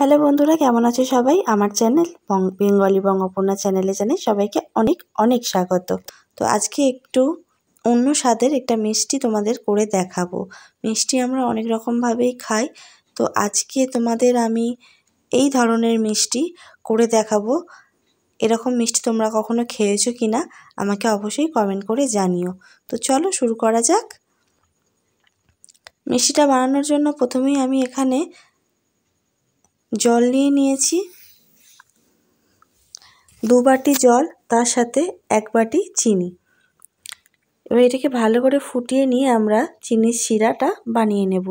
hello বন্ধুরা কেমন আছো সবাই আমার চ্যানেল বেঙ্গলি বঙ্গপূর্ণা চ্যানেলে জানাই সবাইকে অনেক অনেক স্বাগত তো আজকে একটু অন্য স্বাদের একটা মিষ্টি তোমাদের করে দেখাবো মিষ্টি আমরা অনেক রকমভাবেই খাই তো আজকে তোমাদের আমি এই ধরনের মিষ্টি করে দেখাবো এরকম মিষ্টি তোমরা কখনো খেয়েছো কি না আমাকে অবশ্যই কমেন্ট করে জানিও তো চলো শুরু করা যাক মিষ্টিটা বানানোর জন্য প্রথমেই আমি এখানে জল নিয়ে নিয়েছি দু বাটি জল তার সাথে এক বাটি চিনি এবার এটাকে ভালো করে ফুটিয়ে নিয়ে আমরা চিনির শিরাটা বানিয়ে নেব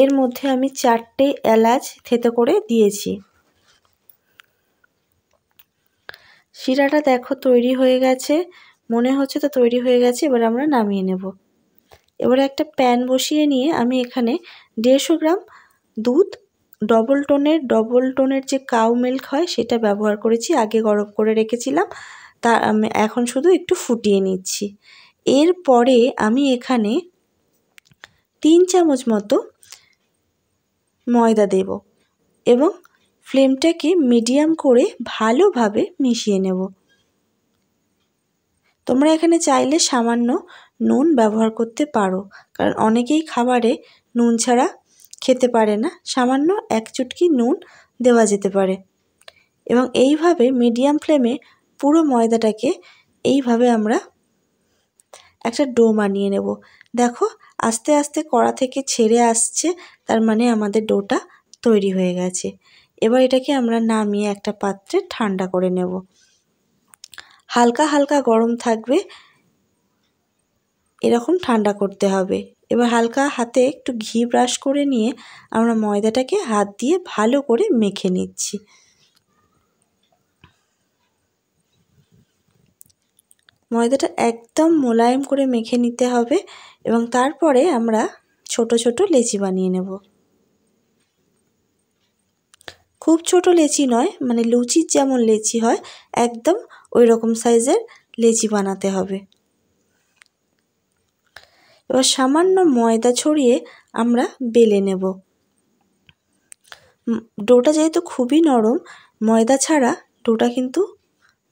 এর মধ্যে আমি চারটে এলাচ থেতে করে দিয়েছি শিরাটা দেখো তৈরি হয়ে গেছে মনে হচ্ছে তো তৈরি হয়ে গেছে এবার আমরা নামিয়ে নেব এবারে একটা প্যান বসিয়ে নিয়ে আমি এখানে দেড়শো গ্রাম দুধ ডবল টোনের ডবল টোনের যে কাউ মিল্ক হয় সেটা ব্যবহার করেছি আগে গরম করে রেখেছিলাম তা এখন শুধু একটু ফুটিয়ে নিচ্ছি এরপরে আমি এখানে তিন চামচ মতো ময়দা দেব এবং ফ্লেমটাকে মিডিয়াম করে ভালোভাবে মিশিয়ে নেব তোমরা এখানে চাইলে সামান্য নুন ব্যবহার করতে পারো কারণ অনেকেই খাবারে নুন ছাড়া খেতে পারে না সামান্য এক চুটকি নুন দেওয়া যেতে পারে এবং এইভাবে মিডিয়াম ফ্লেমে পুরো ময়দাটাকে এইভাবে আমরা একটা ডো বানিয়ে নেব দেখো আস্তে আস্তে কড়া থেকে ছেড়ে আসছে তার মানে আমাদের ডোটা তৈরি হয়ে গেছে এবার এটাকে আমরা নামিয়ে একটা পাত্রে ঠান্ডা করে নেব হালকা হালকা গরম থাকবে এরকম ঠান্ডা করতে হবে এবার হালকা হাতে একটু ঘি ব্রাশ করে নিয়ে আমরা ময়দাটাকে হাত দিয়ে ভালো করে মেখে নিচ্ছি ময়দাটা একদম মোলায়েম করে মেখে নিতে হবে এবং তারপরে আমরা ছোট ছোট লেচি বানিয়ে নেব খুব ছোট লেচি নয় মানে লুচির যেমন লেচি হয় একদম ওই রকম সাইজের লেচি বানাতে হবে এবার সামান্য ময়দা ছড়িয়ে আমরা বেলে নেব ডোটা যেহেতু খুবই নরম ময়দা ছাড়া ডোটা কিন্তু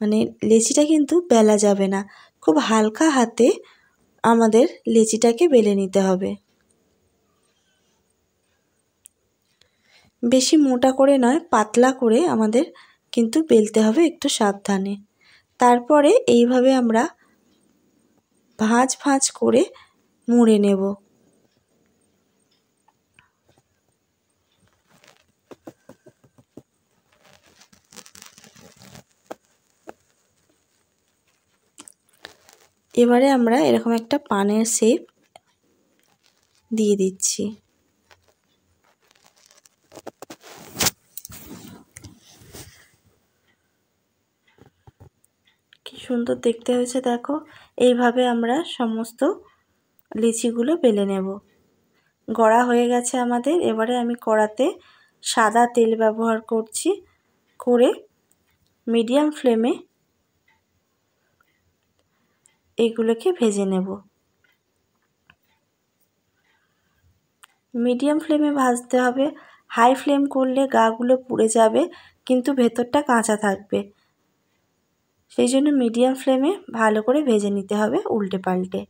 মানে লেচিটা কিন্তু বেলা যাবে না খুব হালকা হাতে আমাদের লেচিটাকে বেলে নিতে হবে বেশি মোটা করে নয় পাতলা করে আমাদের কিন্তু বেলতে হবে একটু সাবধানে তারপরে এইভাবে আমরা ভাঁজ ভাঁজ করে মুড়ে নেব এবারে আমরা এরকম একটা পানের শেপ দিয়ে দিচ্ছি কি সুন্দর দেখতে হয়েছে দেখো এইভাবে আমরা সমস্ত লিচিগুলো বেলে নেব গড়া হয়ে গেছে আমাদের এবারে আমি কড়াতে সাদা তেল ব্যবহার করছি করে মিডিয়াম ফ্লেমে এগুলোকে ভেজে নেব মিডিয়াম ফ্লেমে ভাজতে হবে হাই ফ্লেম করলে গাগুলো পুড়ে যাবে কিন্তু ভেতরটা কাঁচা থাকবে সেই জন্য মিডিয়াম ফ্লেমে ভালো করে ভেজে নিতে হবে উল্টে পাল্টে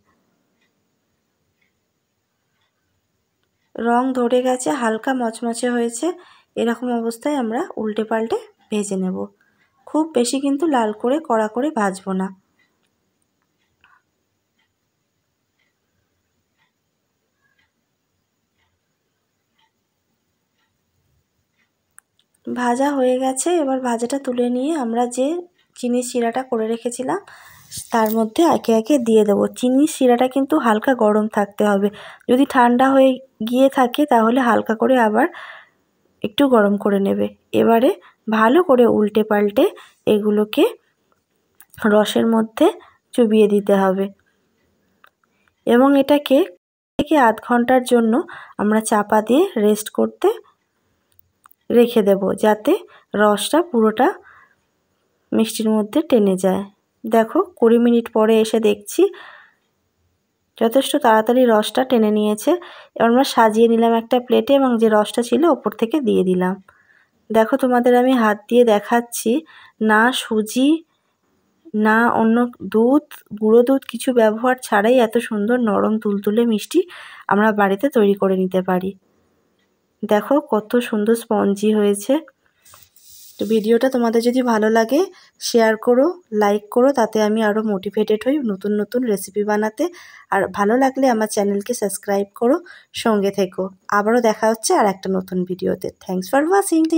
রং ধরে গেছে হালকা মচমচে হয়েছে এরকম অবস্থায় আমরা উল্টে পাল্টে ভেজে নেব খুব বেশি কিন্তু লাল করে কড়া করে ভাজবো না ভাজা হয়ে গেছে এবার ভাজাটা তুলে নিয়ে আমরা যে চিনি শিরাটা করে রেখেছিলাম তার মধ্যে একে একে দিয়ে দেবো চিনির শিরাটা কিন্তু হালকা গরম থাকতে হবে যদি ঠান্ডা হয়ে গিয়ে থাকে তাহলে হালকা করে আবার একটু গরম করে নেবে এবারে ভালো করে উল্টে পাল্টে এগুলোকে রসের মধ্যে চুবিয়ে দিতে হবে এবং এটাকে থেকে আধ ঘন্টার জন্য আমরা চাপা দিয়ে রেস্ট করতে রেখে দেব যাতে রসটা পুরোটা মিষ্টির মধ্যে টেনে যায় দেখো কুড়ি মিনিট পরে এসে দেখছি যথেষ্ট তাড়াতাড়ি রসটা টেনে নিয়েছে এবার আমরা সাজিয়ে নিলাম একটা প্লেটে এবং যে রসটা ছিল ওপর থেকে দিয়ে দিলাম দেখো তোমাদের আমি হাত দিয়ে দেখাচ্ছি না সুজি না অন্য দুধ গুঁড়ো দুধ কিছু ব্যবহার ছাড়াই এত সুন্দর নরম তুলতুলে মিষ্টি আমরা বাড়িতে তৈরি করে নিতে পারি দেখো কত সুন্দর স্পঞ্জি হয়েছে তো ভিডিওটা তোমাদের যদি ভালো লাগে শেয়ার করো লাইক করো তাতে আমি আরও মোটিভেটেড হই নতুন নতুন রেসিপি বানাতে আর ভালো লাগলে আমার চ্যানেলকে সাবস্ক্রাইব করো সঙ্গে থেকো আবারও দেখা হচ্ছে আর একটা নতুন ভিডিওতে থ্যাংকস ফর ওয়াচিং